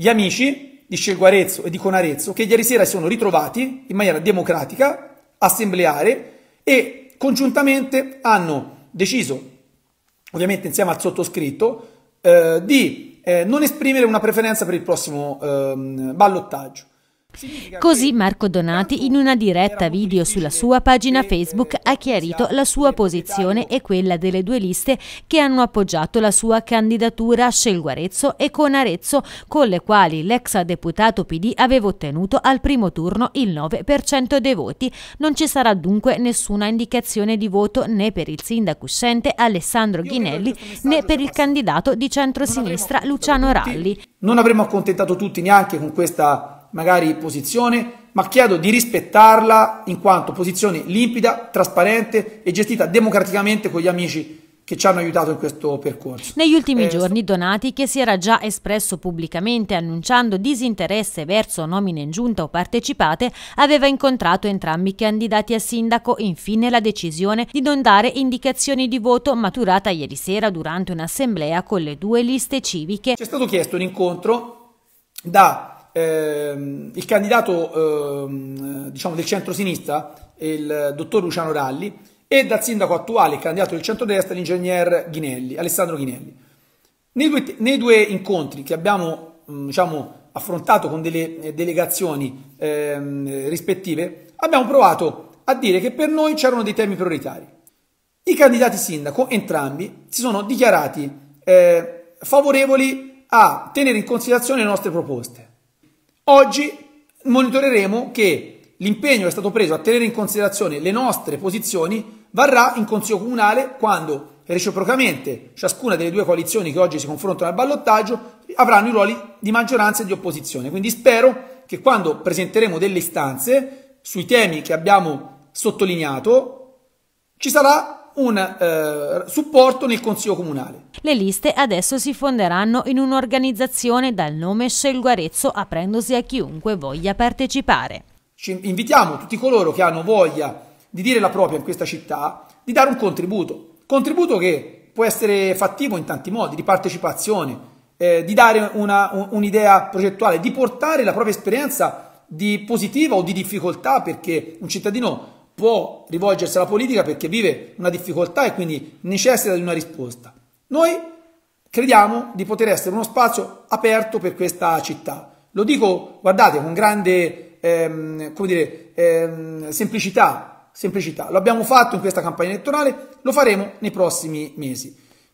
gli amici di Scelgo Arezzo e di Conarezzo che ieri sera si sono ritrovati in maniera democratica, assembleare e congiuntamente hanno deciso, ovviamente insieme al sottoscritto, eh, di eh, non esprimere una preferenza per il prossimo ehm, ballottaggio. Così Marco Donati in una diretta video sulla sua pagina Facebook ha chiarito la sua posizione e quella delle due liste che hanno appoggiato la sua candidatura a Arezzo e con Arezzo con le quali l'ex deputato PD aveva ottenuto al primo turno il 9% dei voti. Non ci sarà dunque nessuna indicazione di voto né per il sindaco uscente Alessandro Ghinelli né per il candidato di centrosinistra Luciano Ralli. Non avremmo accontentato tutti neanche con questa magari posizione, ma chiedo di rispettarla in quanto posizione limpida, trasparente e gestita democraticamente con gli amici che ci hanno aiutato in questo percorso. Negli ultimi eh, giorni Donati, che si era già espresso pubblicamente annunciando disinteresse verso nomine in giunta o partecipate, aveva incontrato entrambi i candidati a sindaco infine la decisione di non dare indicazioni di voto maturata ieri sera durante un'assemblea con le due liste civiche. C'è stato chiesto un incontro da ehm, il candidato ehm, diciamo del centro-sinistra, il dottor Luciano Ralli, e dal sindaco attuale, il candidato del centro-destra, l'ingegner Ghinelli, Alessandro Ghinelli. Nei due, nei due, incontri che abbiamo mm, diciamo, affrontato con delle eh, delegazioni ehm, rispettive, abbiamo provato a dire che per noi c'erano dei temi prioritari. I candidati sindaco, entrambi, si sono dichiarati eh, favorevoli a tenere in considerazione le nostre proposte. Oggi monitoreremo che l'impegno che è stato preso a tenere in considerazione le nostre posizioni varrà in Consiglio Comunale quando reciprocamente ciascuna delle due coalizioni che oggi si confrontano al ballottaggio avranno i ruoli di maggioranza e di opposizione. Quindi spero che quando presenteremo delle istanze sui temi che abbiamo sottolineato ci sarà un eh, supporto nel Consiglio Comunale. Le liste adesso si fonderanno in un'organizzazione dal nome Scelgo Arezzo, aprendosi a chiunque voglia partecipare. Ci invitiamo tutti coloro che hanno voglia di dire la propria in questa città di dare un contributo, contributo che può essere fattivo in tanti modi, di partecipazione, eh, di dare un'idea un progettuale, di portare la propria esperienza di positiva o di difficoltà perché un cittadino può rivolgersi alla politica perché vive una difficoltà e quindi necessita di una risposta. Noi crediamo di poter essere uno spazio aperto per questa città. Lo dico, guardate, con grande ehm, dire, ehm, semplicità, semplicità. Lo abbiamo fatto in questa campagna elettorale, lo faremo nei prossimi mesi.